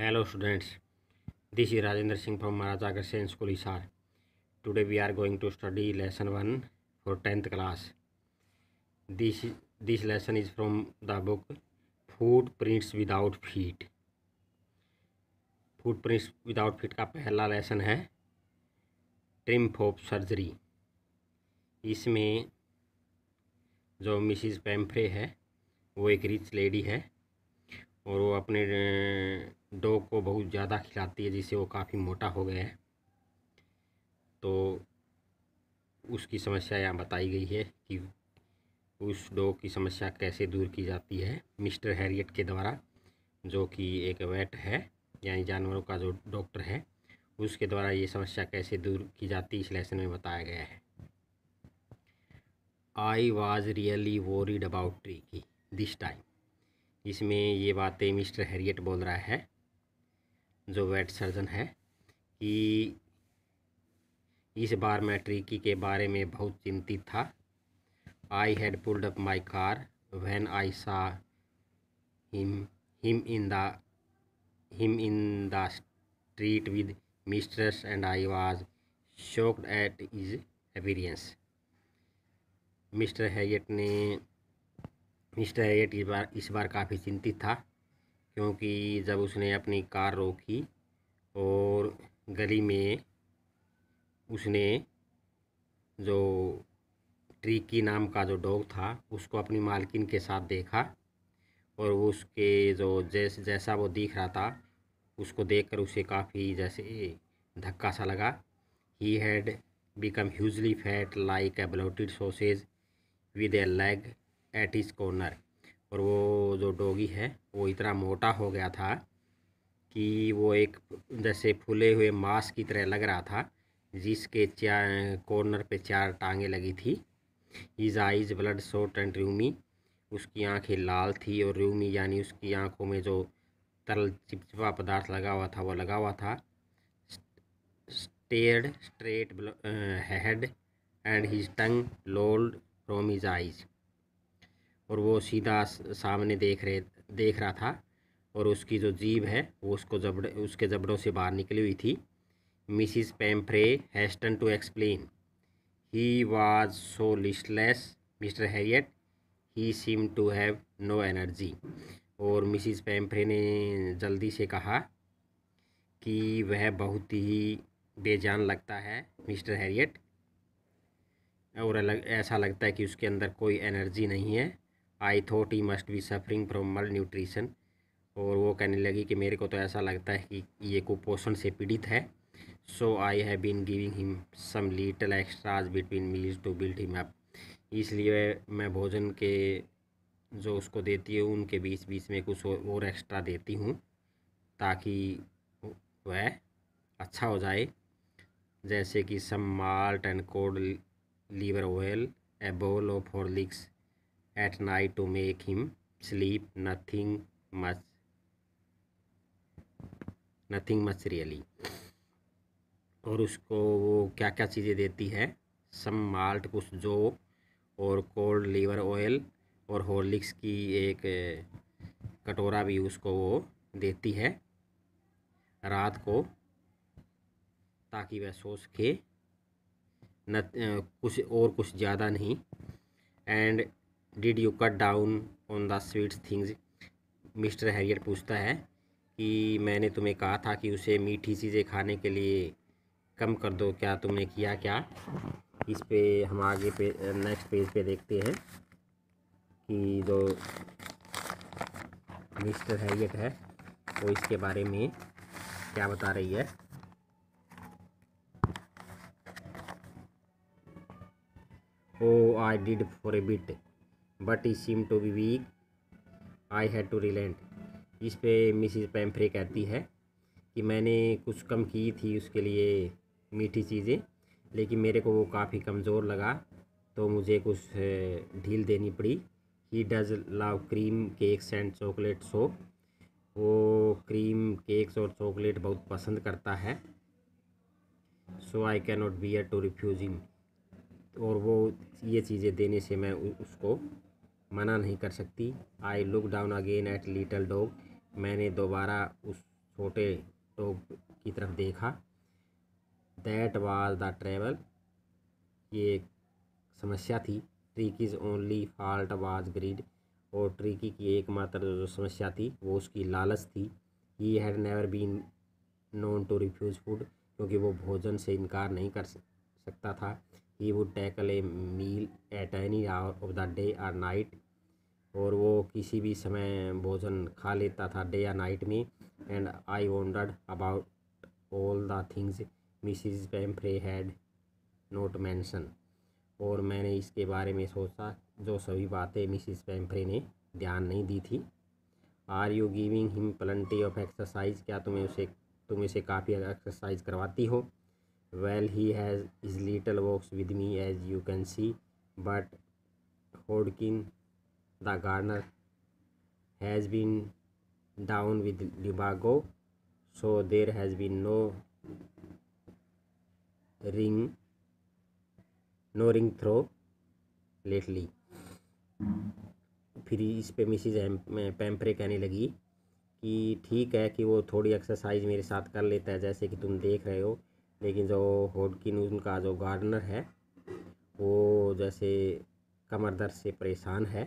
Hello students this is Rajendra Singh from Maharaja Agrasen school Hisar today we are going to study lesson one for tenth class this this lesson is from the book footprints without feet footprints without feet का पहला lesson है triumph of surgery इसमें जो मिसिज पैम्फ्रे है वो एक rich lady है और वो अपने डॉग को बहुत ज़्यादा खिलाती है जिससे वो काफ़ी मोटा हो गया है तो उसकी समस्या यहाँ बताई गई है कि उस डॉग की समस्या कैसे दूर की जाती है मिस्टर हैरियट के द्वारा जो कि एक वेट है यानी जानवरों का जो डॉक्टर है उसके द्वारा ये समस्या कैसे दूर की जाती इस लेसन में बताया गया है I was really worried about Tricki this time इसमें ये बातें मिस्टर हैरियट बोल रहा है जो वेट सर्जन है कि इस बार मैं ट्रिकी के बारे में बहुत चिंतित था I had pulled up my car when I saw him him in the him in the street with mistress and I was shocked at his appearance Mr Herriot ने मिस्टर हैरियट इस बार इस बार काफ़ी चिंतित था क्योंकि जब उसने अपनी कार रोकी और गली में उसने जो ट्रिकी नाम का जो डॉग था उसको अपनी मालकिन के साथ देखा और उसके जो जैस जैसा वो दिख रहा था उसको देखकर उसे काफ़ी जैसे धक्का सा लगा he had become hugely fat like a bloated sausage with a leg at each corner और वो जो डोगी है वो इतना मोटा हो गया था कि वो एक जैसे फूले हुए मांस की तरह लग रहा था जिसके चार कॉर्नर पे चार टांगे लगी थी his eyes bloodshot and rheumy उसकी आंखें लाल थी और रूमी यानी उसकी आंखों में जो तरल चिपचिपा पदार्थ लगा हुआ था वो लगा हुआ था stared straight ahead and his tongue lolled from his eyes और वो सीधा सामने देख रहे देख रहा था और उसकी जो जीभ है वो उसको जबड़ उसके जबड़ों से बाहर निकली हुई थी Mrs Pumphrey hastened to explain he was so listless Mr Herriot he seem to have no energy और मिसिस पैम्फ्रे ने जल्दी से कहा कि वह बहुत ही बेजान लगता है मिस्टर हैरियट और अलग ऐसा लगता है कि उसके अंदर कोई एनर्जी नहीं है I thought he must be suffering from malnutrition और वो कहने लगी कि मेरे को तो ऐसा लगता है कि ये कुपोषण से पीड़ित है so I have been giving him some little extras between meals to build him up इसलिए मैं भोजन के जो उसको देती हूँ उनके बीच बीच में कुछ और एक्स्ट्रा देती हूँ ताकि वह अच्छा हो जाए जैसे कि some malt and cod liver oil a bowl of Horlicks at night to make him sleep nothing much nothing much really और उसको वो क्या क्या चीज़ें देती है सम माल्ट कुछ जो और कोल्ड लीवर ऑयल और हॉर्लिक्स की एक कटोरा भी उसको वो देती है रात को ताकि वह सो सके न कुछ और कुछ ज़्यादा नहीं and did you cut down on the sweets things Mr Herriot पूछता है कि मैंने तुम्हें कहा था कि उसे मीठी चीज़ें खाने के लिए कम कर दो क्या तुमने किया क्या इस पे हम आगे पे नेक्स्ट पेज पे देखते हैं कि जो मिस्टर हैरियट है वो इसके बारे में क्या बता रही है oh I did for a bit but he seem to be weak I had to relent इस पे मिसिज पैम्फ्रे कहती है कि मैंने कुछ कम की थी उसके लिए मीठी चीज़ें लेकिन मेरे को वो काफ़ी कमज़ोर लगा तो मुझे कुछ ढील देनी पड़ी he does love cream cakes and chocolate soap वो क्रीम केक्स और चॉकलेट बहुत पसंद करता है so I can not be at to refusing और वो ये चीज़ें देने से मैं उसको मना नहीं कर सकती I look down again at little dog मैंने दोबारा उस छोटे डॉग की तरफ देखा दैट वाज द ट्रेवल ये एक समस्या थी his only fault was greed और ट्रिकी की एकमात्र जो समस्या थी वो उसकी लालच थी he had never been known to refuse food क्योंकि वो भोजन से इनकार नहीं कर सकता था he would tackle a meal at any hour of the day or night और वो किसी भी समय भोजन खा लेता था डे या नाइट में and I wondered about all the things Mrs Pumphrey had not mention और मैंने इसके बारे में सोचा जो सभी बातें मिसिज पेम्फ्रे ने ध्यान नहीं दी थी are you giving him plenty of exercise क्या तुम्हें उसे तुम इसे काफ़ी एक्सरसाइज करवाती हो well he has his little box with me as you can see but hodkin the gardener has been down with Libago so there has been no ring no ring throw lately फिर इस पे मिसिज पैम्परे कहने लगी कि ठीक है कि वो थोड़ी एक्सरसाइज मेरे साथ कर लेता है जैसे कि तुम देख रहे हो लेकिन जो होडकिन उनका जो गार्डनर है वो जैसे कमर दर्द से परेशान है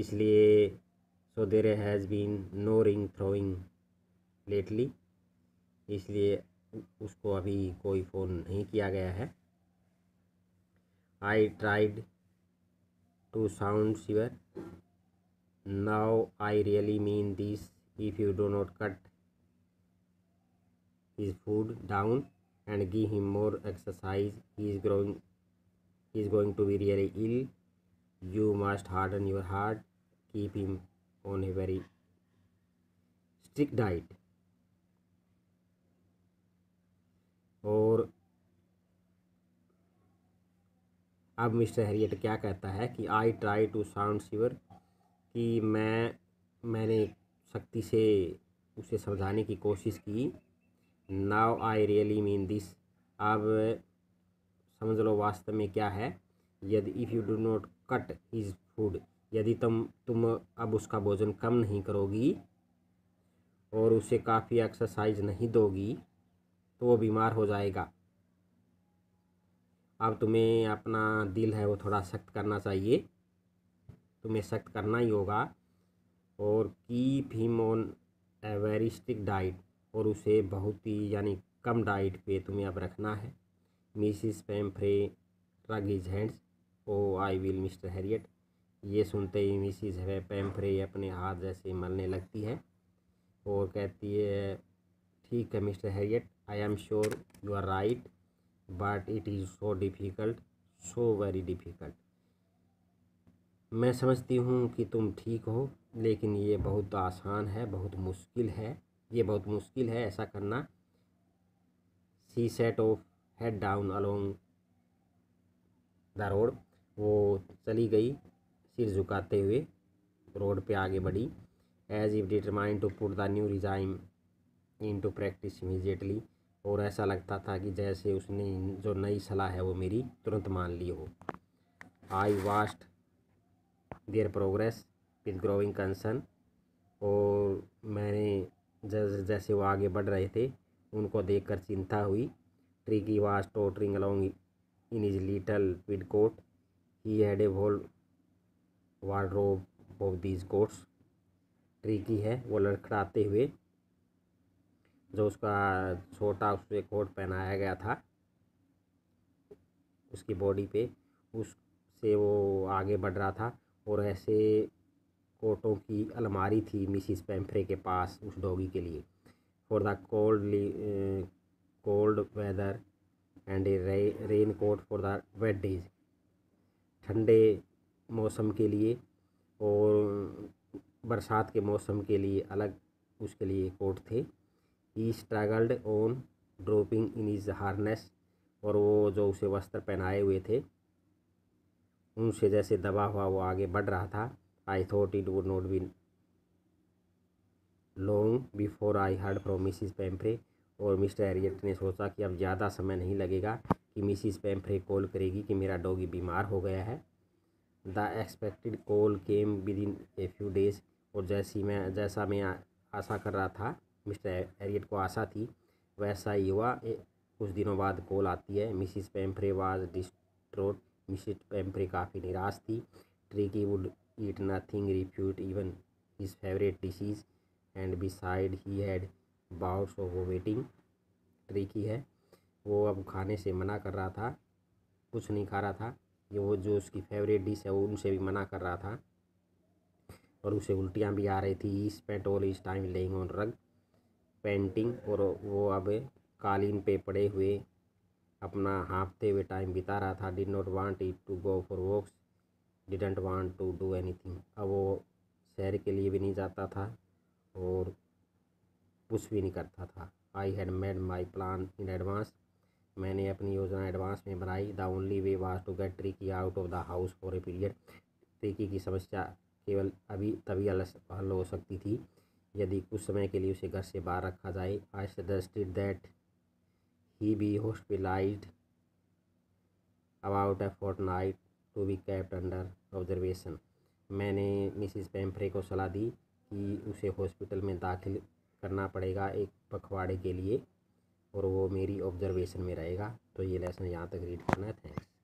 इसलिए so there has been no ring throwing lately इसलिए उसको अभी कोई फ़ोन नहीं किया गया है I tried to sound shiver now I really mean this if you do not cut his food down and give him more exercise he is growing he is going to be really ill you must harden your heart keep him on a very strict diet और अब mister Harriet क्या कहता है कि I try to sound shiver कि मैं मैंने सख्ती से उसे समझाने की कोशिश की now I really mean this अब समझ लो वास्तव में क्या है यदि if you do not cut his food यदि तुम तुम अब उसका भोजन कम नहीं करोगी और उसे काफ़ी एक्सरसाइज नहीं दोगी तो वो बीमार हो जाएगा अब तुम्हें अपना दिल है वो थोड़ा सख्त करना चाहिए तुम्हें सख्त करना ही होगा और keep him on a diet और उसे बहुत ही यानी कम डाइट पे तुम्हें अब रखना है Mrs Pumphrey wrings hands oh I will Mr Herriot ये सुनते ही मिसिस पेम्फ्रे अपने हाथ जैसे मलने लगती है और कहती है ठीक है Mr Herriot I am sure you are right but it is so difficult so very difficult मैं समझती हूँ कि तुम ठीक हो लेकिन ये बहुत आसान है बहुत मुश्किल है ये बहुत मुश्किल है ऐसा करना she set off head down along the road वो चली गई सिर झुकाते हुए रोड पे आगे बढ़ी as if determine to put the new regime into practice immediately और ऐसा लगता था कि जैसे उसने जो नई सलाह है वो मेरी तुरंत मान ली हो I watched their progress with growing concern और मैंने जैसे वो आगे बढ़ रहे थे उनको देखकर चिंता हुई Tricki was tottering along in his little plaid coat he had a whole wardrobe of these coats Tricki है वो लड़खड़ाते हुए जो उसका छोटा पर कोट पहनाया गया था उसकी बॉडी पे उससे वो आगे बढ़ रहा था और ऐसे कोटों की अलमारी थी मिसिस पैम्फ्रे के पास उस डॉगी के लिए for the cold cold weather and a raincoat for the wet days ठंडे मौसम के लिए और बरसात के मौसम के लिए अलग उसके लिए कोट थे he struggled on drooping in his harness और वो जो उसे वस्त्र पहनाए हुए थे उनसे जैसे दबा हुआ वो आगे बढ़ रहा था I thought it would not be long before I heard from Mrs. Pemphrey. और मिस्टर एरियट ने सोचा कि अब ज़्यादा समय नहीं लगेगा कि मिसिस पेम्फ्रे कॉल करेगी कि मेरा डॉगी बीमार हो गया है the expected call came within a few days और जैसी मैं जैसा मैं आशा कर रहा था मिस्टर एरियट को आशा थी वैसा ही हुआ कुछ दिनों बाद कॉल आती है Mrs Pemphrey was distraught Mrs Pemphrey काफ़ी निराश थी Tricki would eat nothing refute even his favorite dishes and beside he had bouts of vomiting Tricki है वो अब खाने से मना कर रहा था कुछ नहीं खा रहा था ये वो जो उसकी फेवरेट डिश है वो उनसे भी मना कर रहा था और उसे उल्टियाँ भी आ रही थी इस पेंट और his time lying on rug panting और वो अब कालीन पे पड़े हुए अपना हाँपते हुए टाइम बिता रहा था did not want it to go for walks didn't want to do anything अब वो शहर के लिए भी नहीं जाता था और कुछ भी नहीं करता था I had made my plan in advance मैंने अपनी योजना एडवांस में बनाई the only way was to get Tricki out of the house for a period Tricki की समस्या केवल अभी तभी हल हो सकती थी यदि कुछ समय के लिए उसे घर से बाहर रखा जाए I suggested that he be hospitalised about a fortnight to be kept under observation मैंने मिसिस पैम्फ्रे को सलाह दी कि उसे हॉस्पिटल में दाखिल करना पड़ेगा एक पखवाड़े के लिए और वो मेरी ऑब्जर्वेशन में रहेगा तो ये लेसन यहाँ तक रीड करना है थैंक्स